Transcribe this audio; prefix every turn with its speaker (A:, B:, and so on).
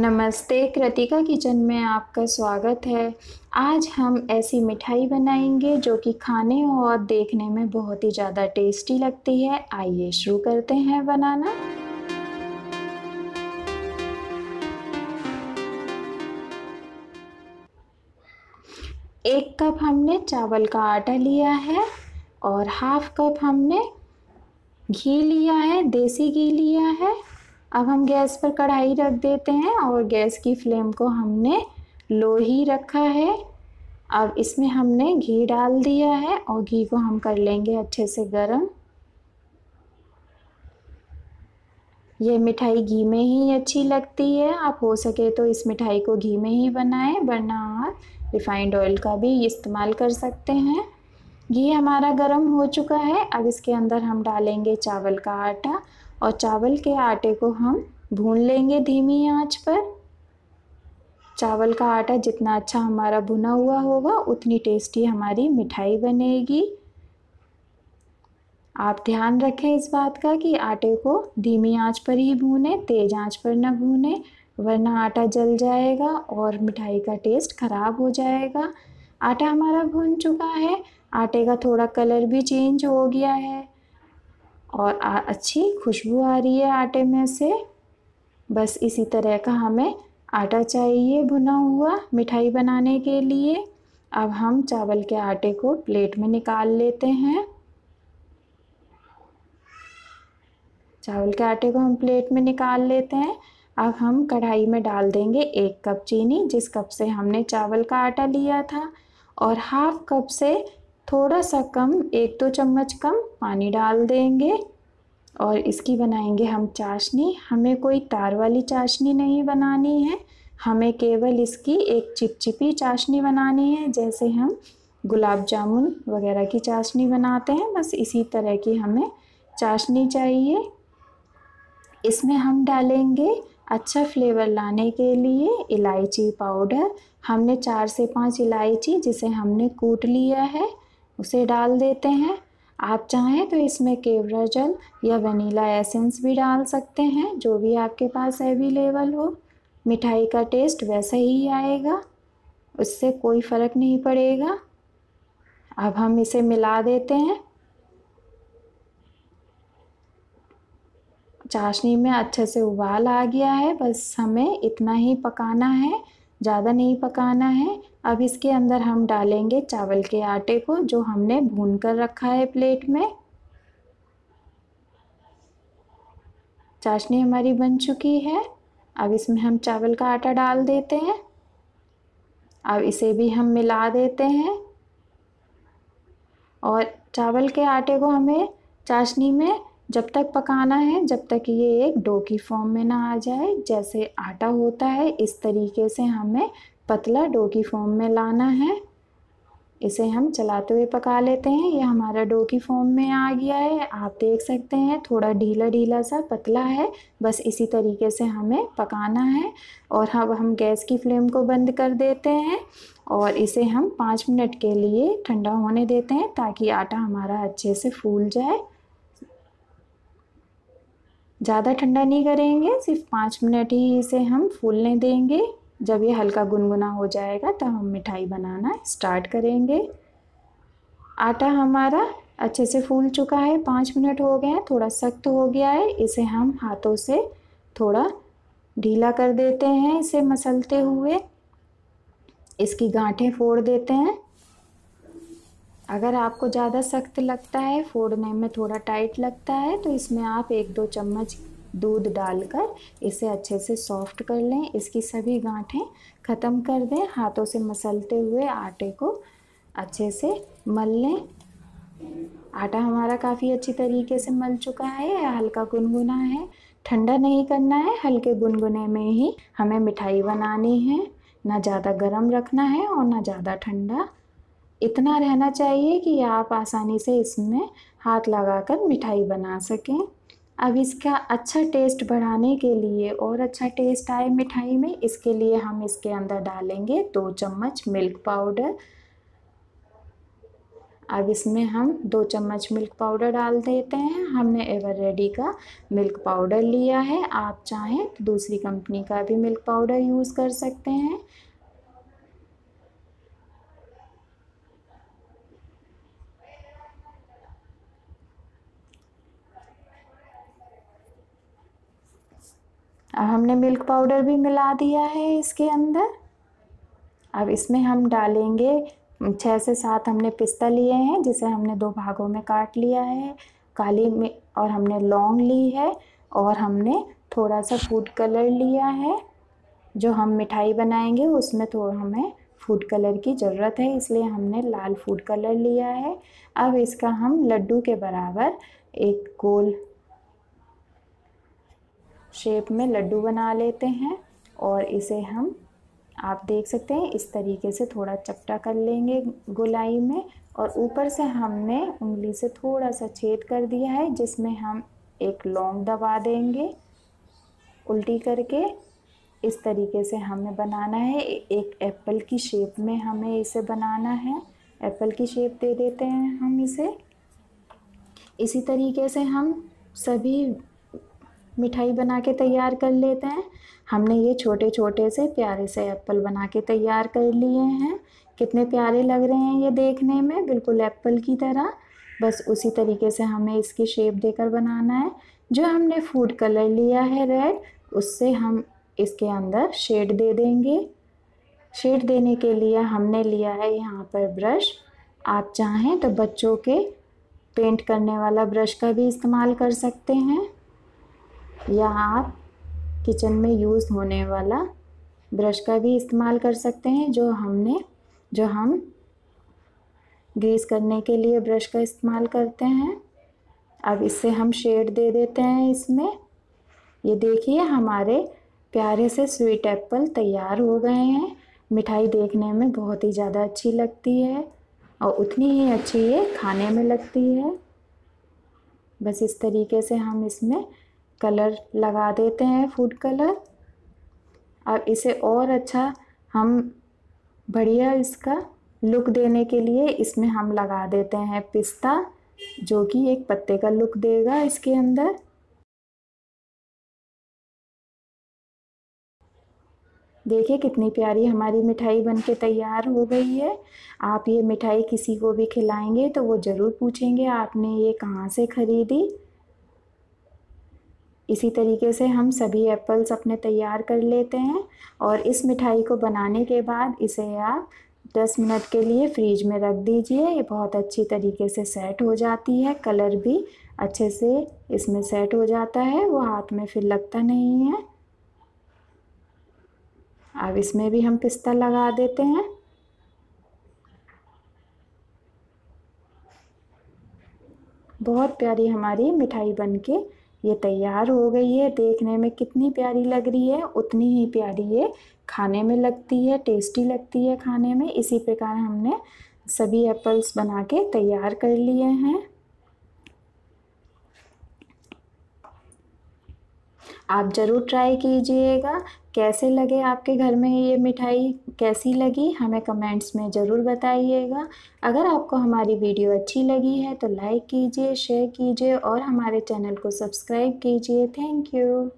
A: नमस्ते कृतिका किचन में आपका स्वागत है आज हम ऐसी मिठाई बनाएंगे जो कि खाने और देखने में बहुत ही ज़्यादा टेस्टी लगती है आइए शुरू करते हैं बनाना एक कप हमने चावल का आटा लिया है और हाफ कप हमने घी लिया है देसी घी लिया है अब हम गैस पर कढ़ाई रख देते हैं और गैस की फ्लेम को हमने लो ही रखा है अब इसमें हमने घी डाल दिया है और घी को हम कर लेंगे अच्छे से गरम यह मिठाई घी में ही अच्छी लगती है आप हो सके तो इस मिठाई को घी में ही बनाएं वरना आप रिफाइंड ऑयल का भी इस्तेमाल कर सकते हैं घी हमारा गर्म हो चुका है अब इसके अंदर हम डालेंगे चावल का आटा और चावल के आटे को हम भून लेंगे धीमी आंच पर चावल का आटा जितना अच्छा हमारा भुना हुआ होगा उतनी टेस्टी हमारी मिठाई बनेगी आप ध्यान रखें इस बात का कि आटे को धीमी आंच पर ही भूने तेज आंच पर ना भूने वरना आटा जल जाएगा और मिठाई का टेस्ट ख़राब हो जाएगा आटा हमारा भुन चुका है आटे का थोड़ा कलर भी चेंज हो गया है और आ, अच्छी खुशबू आ रही है आटे में से बस इसी तरह का हमें आटा चाहिए भुना हुआ मिठाई बनाने के लिए अब हम चावल के आटे को प्लेट में निकाल लेते हैं चावल के आटे को हम प्लेट में निकाल लेते हैं अब हम कढ़ाई में डाल देंगे एक कप चीनी जिस कप से हमने चावल का आटा लिया था और हाफ कप से थोड़ा सा कम एक दो तो चम्मच कम पानी डाल देंगे और इसकी बनाएंगे हम चाशनी हमें कोई तार वाली चाशनी नहीं बनानी है हमें केवल इसकी एक चिपचिपी चाशनी बनानी है जैसे हम गुलाब जामुन वगैरह की चाशनी बनाते हैं बस इसी तरह की हमें चाशनी चाहिए इसमें हम डालेंगे अच्छा फ्लेवर लाने के लिए इलायची पाउडर हमने चार से पांच इलायची जिसे हमने कूट लिया है उसे डाल देते हैं आप चाहें तो इसमें केवरा जल या वनीला एसेंस भी डाल सकते हैं जो भी आपके पास अवेलेबल हो मिठाई का टेस्ट वैसा ही आएगा उससे कोई फ़र्क नहीं पड़ेगा अब हम इसे मिला देते हैं चाशनी में अच्छे से उबाल आ गया है बस हमें इतना ही पकाना है ज़्यादा नहीं पकाना है अब इसके अंदर हम डालेंगे चावल के आटे को जो हमने भून कर रखा है प्लेट में चाशनी हमारी बन चुकी है अब इसमें हम चावल का आटा डाल देते हैं अब इसे भी हम मिला देते हैं और चावल के आटे को हमें चाशनी में जब तक पकाना है जब तक ये एक डो की फॉर्म में ना आ जाए जैसे आटा होता है इस तरीके से हमें पतला डो की फॉर्म में लाना है इसे हम चलाते हुए पका लेते हैं ये हमारा डो की फॉर्म में आ गया है आप देख सकते हैं थोड़ा ढीला ढीला सा पतला है बस इसी तरीके से हमें पकाना है और अब हम गैस की फ्लेम को बंद कर देते हैं और इसे हम पाँच मिनट के लिए ठंडा होने देते हैं ताकि आटा हमारा अच्छे से फूल जाए ज़्यादा ठंडा नहीं करेंगे सिर्फ पाँच मिनट ही इसे हम फूलने देंगे जब ये हल्का गुनगुना हो जाएगा तब हम मिठाई बनाना स्टार्ट करेंगे आटा हमारा अच्छे से फूल चुका है पाँच मिनट हो गए हैं थोड़ा सख्त हो गया है इसे हम हाथों से थोड़ा ढीला कर देते हैं इसे मसलते हुए इसकी गांठें फोड़ देते हैं अगर आपको ज़्यादा सख्त लगता है फोड़ने में थोड़ा टाइट लगता है तो इसमें आप एक दो चम्मच दूध डालकर इसे अच्छे से सॉफ्ट कर लें इसकी सभी गांठें ख़त्म कर दें हाथों से मसलते हुए आटे को अच्छे से मल लें आटा हमारा काफ़ी अच्छी तरीके से मल चुका है हल्का गुनगुना है ठंडा नहीं करना है हल्के गुनगुने में ही हमें मिठाई बनानी है ना ज़्यादा गर्म रखना है और ना ज़्यादा ठंडा इतना रहना चाहिए कि आप आसानी से इसमें हाथ लगाकर मिठाई बना सकें अब इसका अच्छा टेस्ट बढ़ाने के लिए और अच्छा टेस्ट आए मिठाई में इसके लिए हम इसके अंदर डालेंगे दो चम्मच मिल्क पाउडर अब इसमें हम दो चम्मच मिल्क पाउडर डाल देते हैं हमने एवर रेडी का मिल्क पाउडर लिया है आप चाहें तो दूसरी कंपनी का भी मिल्क पाउडर यूज़ कर सकते हैं अब हमने मिल्क पाउडर भी मिला दिया है इसके अंदर अब इसमें हम डालेंगे छः से सात हमने पिस्ता लिए हैं जिसे हमने दो भागों में काट लिया है काली में और हमने लौंग ली है और हमने थोड़ा सा फूड कलर लिया है जो हम मिठाई बनाएंगे उसमें थोड़ा तो हमें फूड कलर की ज़रूरत है इसलिए हमने लाल फूड कलर लिया है अब इसका हम लड्डू के बराबर एक गोल शेप में लड्डू बना लेते हैं और इसे हम आप देख सकते हैं इस तरीके से थोड़ा चपटा कर लेंगे गुलाई में और ऊपर से हमने उंगली से थोड़ा सा छेद कर दिया है जिसमें हम एक लौंग दबा देंगे उल्टी करके इस तरीके से हमें बनाना है एक एप्पल की शेप में हमें इसे बनाना है एप्पल की शेप दे देते हैं हम इसे इसी तरीके से हम सभी मिठाई बना के तैयार कर लेते हैं हमने ये छोटे छोटे से प्यारे से एप्पल बना के तैयार कर लिए हैं कितने प्यारे लग रहे हैं ये देखने में बिल्कुल एप्पल की तरह बस उसी तरीके से हमें इसकी शेप देकर बनाना है जो हमने फूड कलर लिया है रेड उससे हम इसके अंदर शेड दे देंगे शेड देने के लिए हमने लिया है यहाँ पर ब्रश आप चाहें तो बच्चों के पेंट करने वाला ब्रश का भी इस्तेमाल कर सकते हैं या आप किचन में यूज़ होने वाला ब्रश का भी इस्तेमाल कर सकते हैं जो हमने जो हम ग्रीस करने के लिए ब्रश का इस्तेमाल करते हैं अब इससे हम शेड दे देते हैं इसमें ये देखिए हमारे प्यारे से स्वीट एप्पल तैयार हो गए हैं मिठाई देखने में बहुत ही ज़्यादा अच्छी लगती है और उतनी ही अच्छी ये खाने में लगती है बस इस तरीके से हम इसमें कलर लगा देते हैं फूड कलर और इसे और अच्छा हम बढ़िया इसका लुक देने के लिए इसमें हम लगा देते हैं पिस्ता जो कि एक पत्ते का लुक देगा इसके अंदर देखिए कितनी प्यारी हमारी मिठाई बनके तैयार हो गई है आप ये मिठाई किसी को भी खिलाएंगे तो वो ज़रूर पूछेंगे आपने ये कहाँ से ख़रीदी इसी तरीके से हम सभी एप्पल्स अपने तैयार कर लेते हैं और इस मिठाई को बनाने के बाद इसे आप 10 मिनट के लिए फ्रीज में रख दीजिए ये बहुत अच्छी तरीके से सेट हो जाती है कलर भी अच्छे से इसमें सेट हो जाता है वो हाथ में फिर लगता नहीं है अब इसमें भी हम पिस्ता लगा देते हैं बहुत प्यारी हमारी मिठाई बनके ये तैयार हो गई है देखने में कितनी प्यारी लग रही है उतनी ही प्यारी ये खाने में लगती है टेस्टी लगती है खाने में इसी प्रकार हमने सभी एप्पल्स बना के तैयार कर लिए हैं आप ज़रूर ट्राई कीजिएगा कैसे लगे आपके घर में ये मिठाई कैसी लगी हमें कमेंट्स में ज़रूर बताइएगा अगर आपको हमारी वीडियो अच्छी लगी है तो लाइक कीजिए शेयर कीजिए और हमारे चैनल को सब्सक्राइब कीजिए थैंक यू